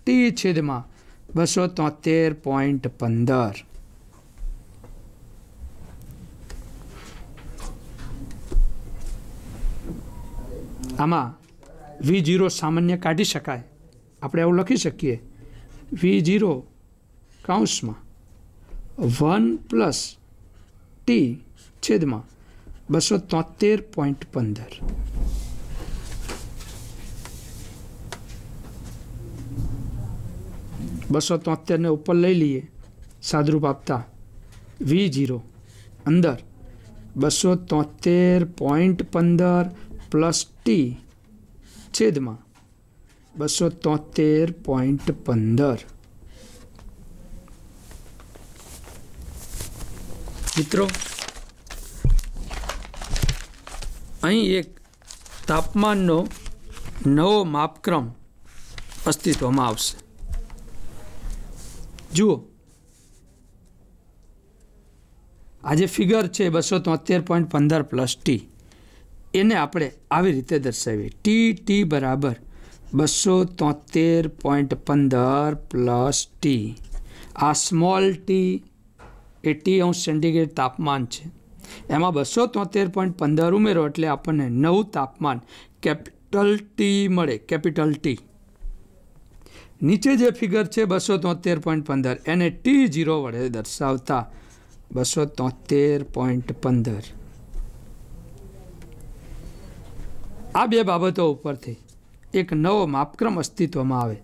T છેદમાં બસો તોતેર પોઈન્ટ પંદર આમાં વી ઝીરો સામાન્ય કાઢી શકાય આપણે એવું લખી શકીએ વી ઝીરો કાઉન્સમાં વન પ્લસ ટી છેદમાં બસો તોતેર પોઈન્ટ પંદર બસો તોતેરને ઉપર લઈ લઈએ સાદરૂપ આપતા વી જીરો અંદર બસો તોતેર પોઈન્ટ પંદર પ્લસ ટી છેદમાં બસો તોતેર પોઈન્ટ પંદર મિત્રો અહીં એક તાપમાનનો નવો માપક્રમ અસ્તિત્વમાં આવશે જુઓ આ જે ફિગર છે બસો તોતેર પોઈન્ટ પંદર પ્લસ ટી એને આપણે આવી રીતે દર્શાવીએ ટી ટી બરાબર બસો તોતેર પોઈન્ટ પંદર પ્લસ ટી આ સ્મોલ ટી એટી અંશ સેન્ટીગ્રેડ તાપમાન છે એમાં બસો તોતેર પોઈન્ટ પંદર ઉમેરો એટલે આપણને નવું તાપમાન કેપિટલ ટી મળે કેપિટલ ટી નીચે જે ફિગર છે બસો તોતેર પોઈન્ટ પંદર એને ટી ઝીરો વડે દર્શાવતા બસો તોતેર પોઈન્ટ પંદર આ બે બાબતો ઉપરથી એક નવો માપક્રમ અસ્તિત્વમાં આવે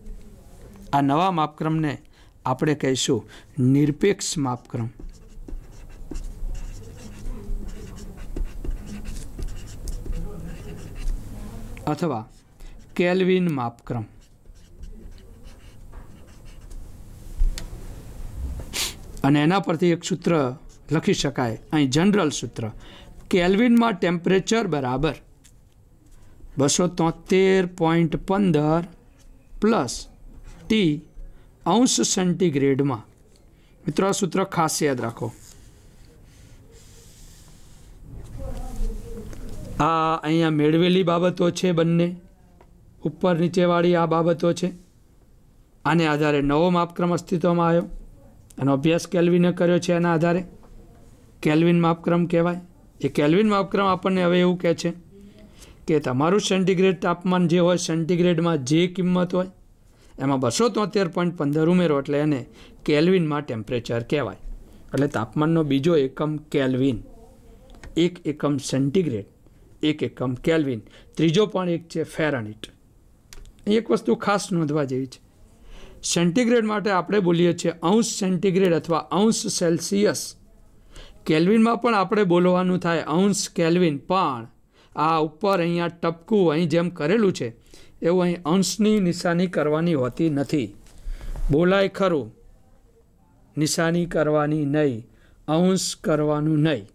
આ નવા માપક્રમને આપણે કહીશું નિરપેક્ષ માપક્રમ અથવા કેલ્વિન માપક્રમ અને એના પરથી એક સૂત્ર લખી શકાય અહીં જનરલ સૂત્ર કેલ્વિનમાં ટેમ્પરેચર બરાબર બસો તોતેર પોઈન્ટ પંદર પ્લસ ટી અંશ સેન્ટીગ્રેડમાં મિત્રો આ સૂત્ર ખાસ યાદ રાખો આ અહીંયા મેળવેલી બાબતો છે બંને ઉપર નીચેવાળી આ બાબતો છે આને આધારે નવો માપક્રમ અસ્તિત્વમાં આવ્યો આનો અભ્યાસ કેલ્વિને કર્યો છે એના આધારે કેલ્વિન માપક્રમ કહેવાય એ કેલ્વિન માપક્રમ આપણને હવે એવું કહે છે કે તમારું સેન્ટીગ્રેડ તાપમાન જે હોય સેન્ટીગ્રેડમાં જે કિંમત હોય એમાં બસો તોતેર પોઈન્ટ પંદર ઉમેરો એટલે એને કેલ્વિનમાં ટેમ્પરેચર કહેવાય એટલે તાપમાનનો બીજો એકમ કેલ્વિન એક એકમ સેન્ટીગ્રેડ એક એકમ કેલ્વિન ત્રીજો પણ એક છે ફેરાનીટ એક વસ્તુ ખાસ નોંધવા જેવી છે સેન્ટીગ્રેડ માટે આપણે બોલીએ છીએ અંશ સેન્ટીગ્રેડ અથવા અંશ સેલ્સિયસ કેલ્વિનમાં પણ આપણે બોલવાનું થાય અંશ કેલ્વિન પણ આ ઉપર અહીંયા ટપકું અહીં જેમ કરેલું છે એવું અહીં અંશની નિશાની કરવાની હોતી નથી બોલાય ખરું નિશાની કરવાની નહીં અંશ કરવાનું નહીં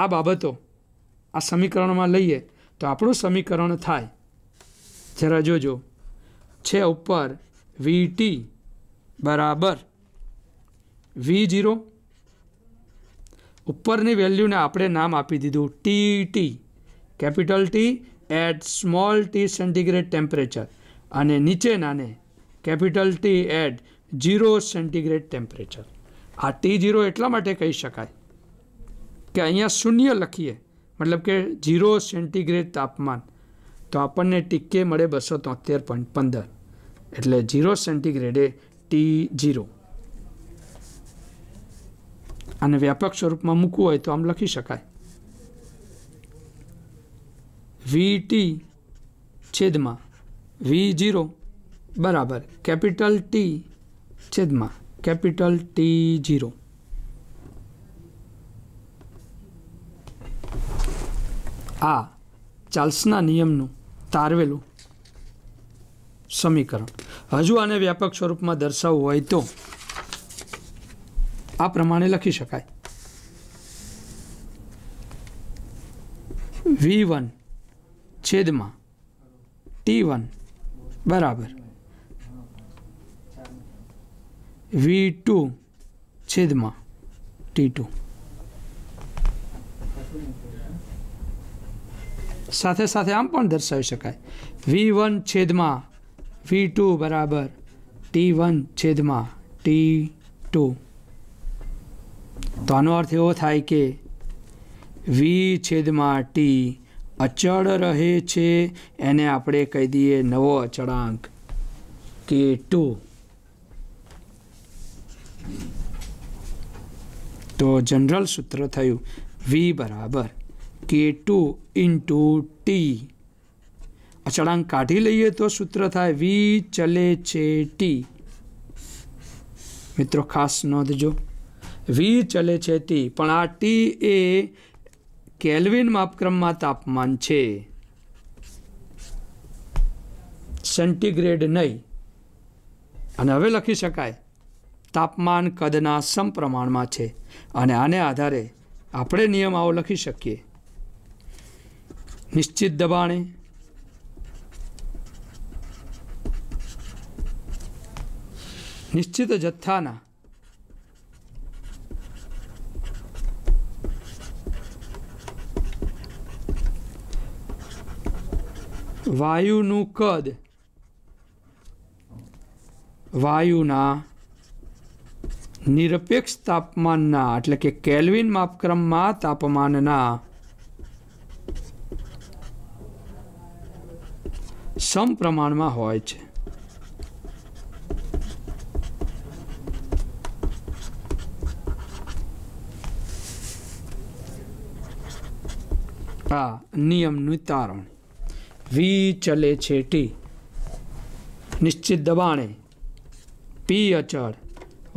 આ બાબતો આ સમીકરણમાં લઈએ તો આપણું સમીકરણ થાય જરા જોજો છે ઉપર વીટી બરાબર વી જીરો ઉપરની વેલ્યુને આપણે નામ આપી દીધું T T capital T at small T centigrade temperature અને નીચે નાને capital T at zero centigrade temperature આ ટી ઝીરો એટલા માટે કહી શકાય કે અહીંયા શૂન્ય લખીએ મતલબ કે ઝીરો સેન્ટીગ્રેડ તાપમાન તો આપણને ટીકે મળે બસો તોતેર પોઈન્ટ પંદર એટલે ઝીરો સેન્ટીગ્રેડે ટી ઝીરો અને વ્યાપક સ્વરૂપમાં મૂકવું હોય તો આમ લખી શકાય વી ટી છેદમાં વી ઝીરો બરાબર કેપિટલ ટી છેદમાં કેપિટલ ટી ઝીરો આ ચાર્લ્સના નિયમનું તારવેલું સમીકરણ હજુ આને વ્યાપક સ્વરૂપમાં દર્શાવવું હોય તો આ પ્રમાણે લખી શકાય વી વન છેદમાં ટી વન બરાબર વી ટુ છેદમાં ટી ટુ સાથે સાથે આમ પણ દર્શાવી શકાય વી વન છેદમાં વી ટુ બરાબર ટી વન છેદમાં ટી ટુ તો આનો અર્થ એવો થાય કે વી છેદમાં ટી અચળ રહે છે એને આપણે કહી દઈએ નવો અચળાંક કે ટુ તો જનરલ સૂત્ર થયું વી બરાબર કે ટુ ઇન્ટુ ટી અચળાંક કાઢી લઈએ તો સૂત્ર થાય વી ચલે છે ટી મિત્રો ખાસ નોંધજો વી ચલે છે ટી પણ આ ટી એ કેલ્વિન માપક્રમમાં તાપમાન છે સેન્ટીગ્રેડ નહીં અને હવે લખી શકાય તાપમાન કદના સમપ્રમાણમાં છે અને આને આધારે આપણે નિયમ આવો લખી શકીએ નિશ્ચિત દબાણે નિશ્ચિત જથ્થાના વાયુનું કદ વાયુના નિરપેક્ષ તાપમાનના એટલે કે કેલ્વિન માપક્રમમાં તાપમાનના સમ પ્રમાણમાં હોય છે આ નિયમનું તારણ વી ચલે છે ટી નિશ્ચિત દબાણે પી અચળ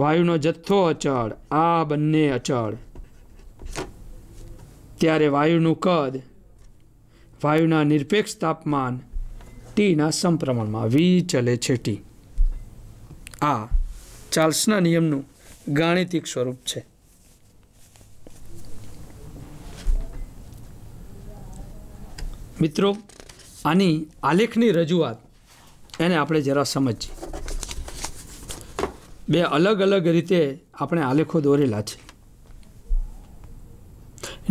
વાયુનો જથ્થો અચળ આ બંને અચળ ત્યારે વાયુનું કદ વાયુના નિરપેક્ષ તાપમાન ટીના સમપ્રમાણમાં વી ચલે છે ટી આ ચાર્લ્સના નિયમનું ગાણિતિક સ્વરૂપ છે મિત્રો આની આલેખની રજૂઆત એને આપણે જરા સમજીએ બે અલગ અલગ રીતે આપણે આલેખો દોરેલા છે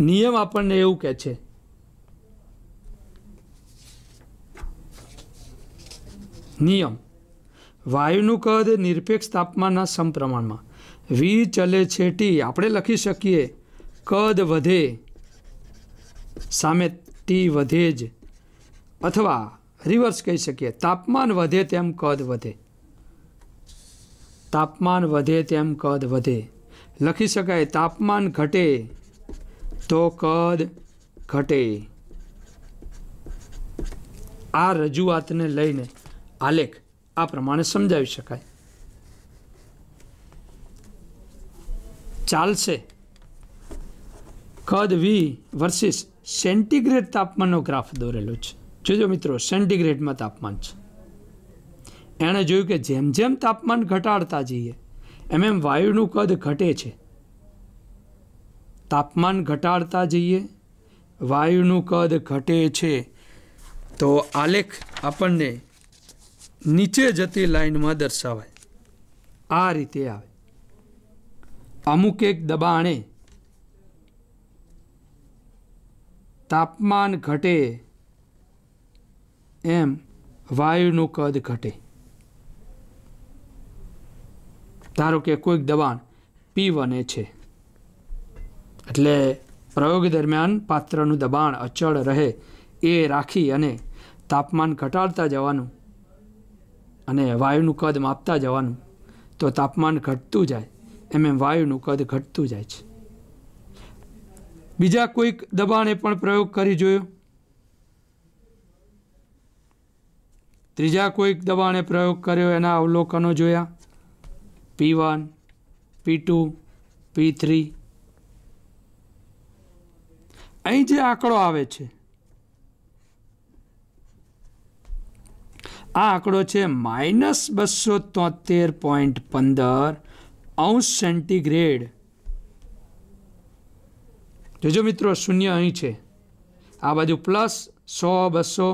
નિયમ આપણને એવું કહે છે નિયમ વાયુનું કદ નિરપેક્ષ તાપમાનના સમપ્રમાણમાં વી ચલે છેટી આપણે લખી શકીએ કદ વધે સામે ટી વધે જ અથવા રિવર્સ કહી શકીએ તાપમાન વધે તેમ કદ વધે તાપમાન વધે તેમ કદ વધે લખી શકાય તાપમાન ઘટે તો કદ ઘટે આ રજૂઆતને લઈને આલેખ આ પ્રમાણે સમજાવી શકાય ચાલશે કદ વી વર્સિસ સેન્ટીગ્રેડ તાપમાનનો ગ્રાફ દોરેલો છે જોજો મિત્રો સેન્ટીગ્રેડમાં તાપમાન છે એણે જોયું કે જેમ જેમ તાપમાન ઘટાડતા જઈએ એમ એમ વાયુનું કદ ઘટે છે તાપમાન ઘટાડતા જઈએ વાયુનું કદ ઘટે છે તો આલેખ આપણને નીચે જતી લાઇનમાં દર્શાવાય આ રીતે આવે અમુક એક દબાણે તાપમાન ઘટે એમ વાયુનું કદ ઘટે ધારો કે કોઈક દબાણ પી વને છે એટલે પ્રયોગ દરમિયાન પાત્રનું દબાણ અચળ રહે એ રાખી અને તાપમાન ઘટાડતા જવાનું અને વાયુનું કદ માપતા જવાનું તો તાપમાન ઘટતું જાય એમ એમ વાયુનું કદ ઘટતું જાય છે બીજા કોઈક દબાણે પણ પ્રયોગ કરી જોયો ત્રીજા કોઈક દબાણે પ્રયોગ કર્યો એના અવલોકનો જોયા P one P two P three અહીં જે આંકડો આવે છે આ આંકડો છે માઇનસ બસો તોતેર પોઈન્ટ પંદર અંશ સેન્ટીગ્રેડ જોજો મિત્રો શૂન્ય અહીં છે આ બાજુ પ્લસ સો બસો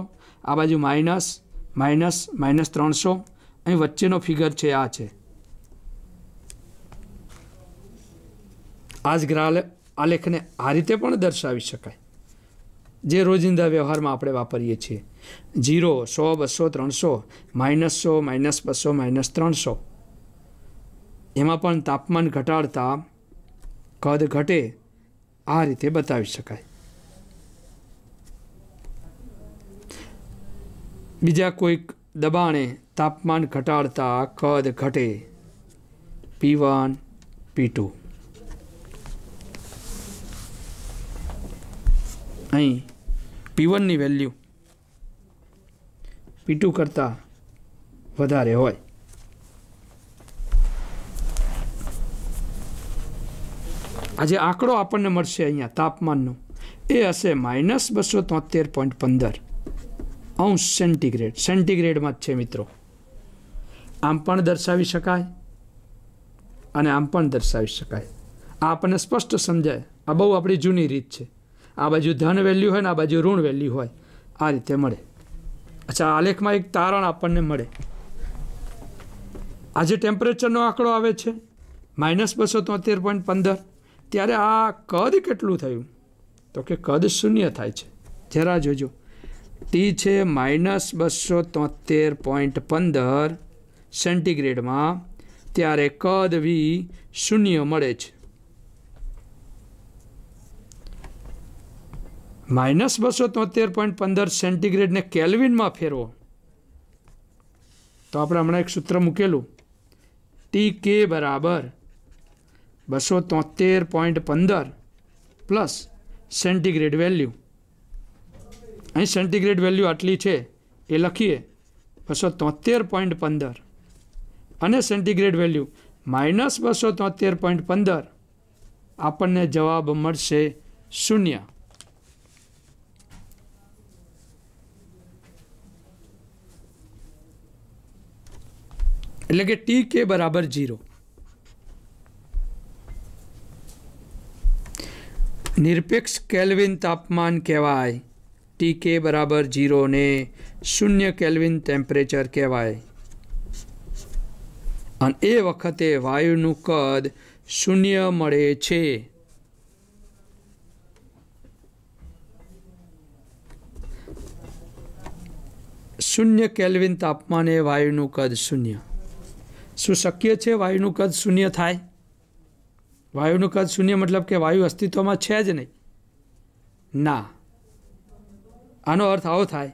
આ બાજુ માઇનસ માઇનસ માઇનસ ત્રણસો અહીં વચ્ચેનો ફિગર છે આ છે આ જ ગ્રહ આલેખને આ રીતે પણ દર્શાવી શકાય જે રોજિંદા વ્યવહારમાં આપણે વાપરીએ છીએ જીરો સો બસો ત્રણસો માઇનસ સો માઇનસ બસો માઇનસ ત્રણસો એમાં પણ તાપમાન ઘટાડતા કદ ઘટે આ રીતે બતાવી શકાય બીજા કોઈક દબાણે તાપમાન ઘટાડતા કદ ઘટે પી વન પી ટુ અહીં પી વનની વેલ્યુ પીટું કરતાં વધારે હોય આજે આંકડો આપણને મળશે અહીંયા તાપમાનનો એ હશે માઇનસ બસો તોતેર પોઈન્ટ પંદર અંશ સેન્ટીગ્રેડ સેન્ટીગ્રેડમાં જ છે મિત્રો આમ પણ દર્શાવી શકાય અને આમ પણ દર્શાવી શકાય આ આપણને સ્પષ્ટ સમજાય આ બહુ આપણી જૂની રીત છે આ બાજુ ધન વેલ્યુ હોય ને આ બાજુ ઋણ વેલ્યુ હોય આ રીતે મળે અચ્છા આલેખમાં એક તારણ આપણને મળે આજે ટેમ્પરેચરનો આંકડો આવે છે માઇનસ બસો તોતેર પોઈન્ટ પંદર ત્યારે આ કદ કેટલું થયું તો કે કદ શૂન્ય થાય છે જરા જોજો ટી છે માઇનસ બસો તોતેર પોઈન્ટ પંદર સેન્ટીગ્રેડમાં ત્યારે કદ વી શૂન્ય મળે છે માઇનસ બસો તોતેર પોઈન્ટ પંદર સેન્ટીગ્રેડને કેલ્વિનમાં ફેરવો તો આપણે હમણાં એક સૂત્ર મૂકેલું ટી કે બરાબર બસો તોતેર પોઈન્ટ પંદર પ્લસ સેન્ટીગ્રેડ વેલ્યુ અહીં સેન્ટીગ્રેડ વેલ્યુ આટલી છે એ લખીએ બસો તોતેર પોઈન્ટ પંદર અને સેન્ટીગ્રેડ વેલ્યુ માઇનસ બસો તોતેર પોઈન્ટ પંદર આપણને જવાબ મળશે શૂન્ય એટલે કે ટી કે બરાબર જીરો નિરપેક્ષ કેલ્વિન તાપમાન કહેવાય ટી કે બરાબર જીરો શૂન્ય કેલ્વિન ટેમ્પરેચર કહેવાય અને એ વખતે વાયુનું કદ શૂન્ય મળે છે શૂન્ય કેલ્વિન તાપમાને વાયુનું કદ શૂન્ય શું શક્ય છે વાયુનું કદ શૂન્ય થાય વાયુનું કદ શૂન્ય મતલબ કે વાયુ અસ્તિત્વમાં છે જ નહીં ના આનો અર્થ આવો થાય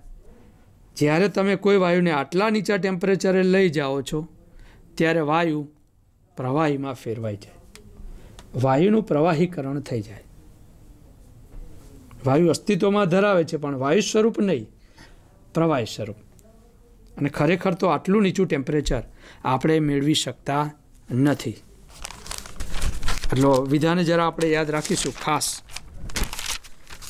જ્યારે તમે કોઈ વાયુને આટલા નીચા ટેમ્પરેચરે લઈ જાઓ છો ત્યારે વાયુ પ્રવાહીમાં ફેરવાઈ જાય વાયુનું પ્રવાહીકરણ થઈ જાય વાયુ અસ્તિત્વમાં ધરાવે છે પણ વાયુ સ્વરૂપ નહીં પ્રવાહી સ્વરૂપ અને ખરેખર તો આટલું નીચું ટેમ્પરેચર આપણે મેળવી શકતા નથી એટલો વિધાને જરા આપણે યાદ રાખીશું ખાસ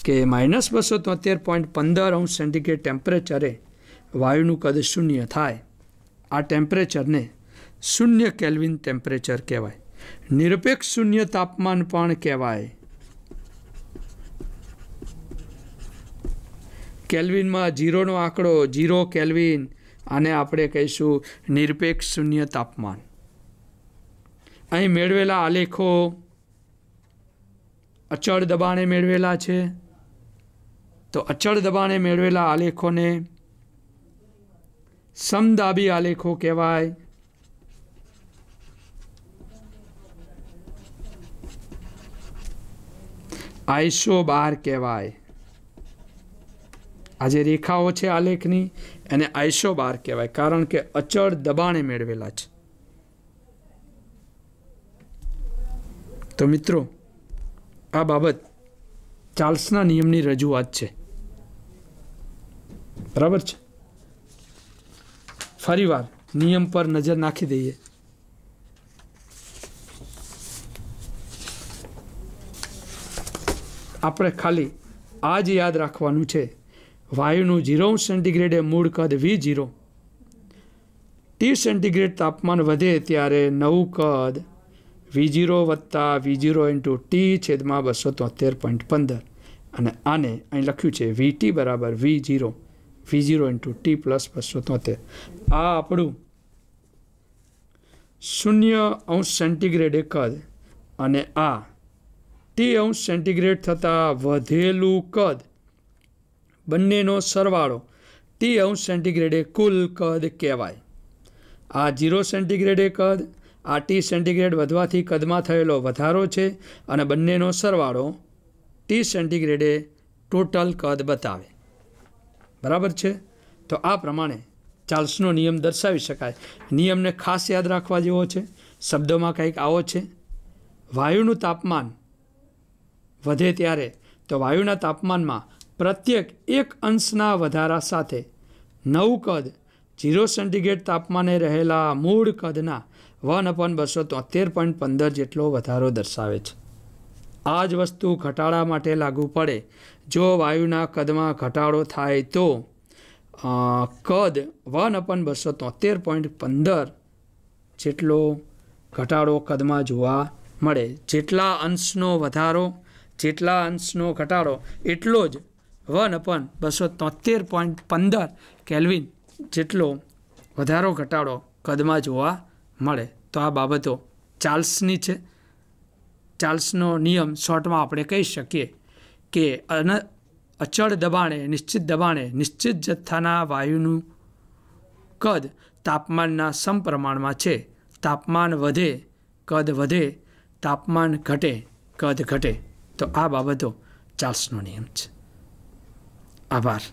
કે માઇનસ બસો તોતેર પોઈન્ટ પંદર અંશ સેન્ટીગ્રેડ ટેમ્પરેચરે વાયુનું કદ શૂન્ય થાય આ ટેમ્પરેચરને શૂન્ય કેલ્વિન ટેમ્પરેચર કહેવાય નિરપેક્ષ શૂન્ય તાપમાન પણ કહેવાય કેલ્વિનમાં જીરોનો આંકડો જીરો કેલ્વિન આને આપણે કહીશું નિરપેક્ષ શૂન્ય તાપમાન અહીં મેળવેલા આલેખો અચળ દબાણે મેળવેલા છે તો અચળ દબાણે મેળવેલા આલેખોને સમદાબી આલેખો કહેવાય આઈસો બાર કહેવાય આ જે રેખાઓ છે આલેખની એને બાર કહેવાય કારણ કે અચળ દબાણે મેળવેલા છે તો મિત્રો આ બાબત ચાર્લ્સના નિયમની રજૂઆત છે બરાબર છે ફરીવાર નિયમ પર નજર નાખી દઈએ આપણે ખાલી આ જ યાદ રાખવાનું છે વાયુનું ઝીરો સેન્ટીગ્રેડે મૂળ કદ વી ઝીરો ટી સેન્ટીગ્રેડ તાપમાન વધે ત્યારે નવું કદ વી ઝીરો વત્તા વી ઝીરો ઇન્ટુ ટી છેદમાં બસો તોતેર પોઈન્ટ પંદર અને આને અહીં લખ્યું છે વી ટી બરાબર V zero V zero into T plus બસો તોતેર આ આપણું શૂન્ય અંશ સેન્ટીગ્રેડે કદ અને આ ટી અંશ સેન્ટીગ્રેડ થતાં વધેલું કદ બંનેનો સરવાળો ટી અંશ સેન્ટીગ્રેડે કુલ કદ કહેવાય આ ઝીરો સેન્ટીગ્રેડે કદ આ ટી સેન્ટીગ્રેડ વધવાથી કદમાં થયેલો વધારો છે અને બંનેનો સરવાળો ટી સેન્ટીગ્રેડે ટોટલ કદ બતાવે બરાબર છે તો આ પ્રમાણે ચાર્લ્સનો નિયમ દર્શાવી શકાય નિયમને ખાસ યાદ રાખવા જેવો છે શબ્દોમાં કંઈક આવો છે વાયુનું તાપમાન વધે ત્યારે તો વાયુના તાપમાનમાં પ્રત્યેક એક અંશના વધારા સાથે નવું કદ ઝીરો સેન્ટીગ્રેડ તાપમાને રહેલા મૂળ કદના વન અપન બસો તોતેર પોઈન્ટ પંદર જેટલો વધારો દર્શાવે છે આ જ વસ્તુ ઘટાડા માટે લાગુ પડે જો વાયુના કદમાં ઘટાડો થાય તો કદ વન અપન બસો તોતેર પોઈન્ટ પંદર જેટલો ઘટાડો કદમાં જોવા મળે જેટલા અંશનો વધારો જેટલા અંશનો ઘટાડો એટલો જ વન અપન બસો તોતેર પોઈન્ટ પંદર કેલ્વિન જેટલો વધારો ઘટાડો કદમાં જોવા મળે તો આ બાબતો ચાર્લ્સની છે ચાર્લ્સનો નિયમ શોર્ટમાં આપણે કહી શકીએ કે અન અચળ દબાણે નિશ્ચિત દબાણે નિશ્ચિત જથ્થાના વાયુનું કદ તાપમાનના સમપ્રમાણમાં છે તાપમાન વધે કદ વધે તાપમાન ઘટે કદ ઘટે તો આ બાબતો ચાર્લ્સનો નિયમ છે Abar.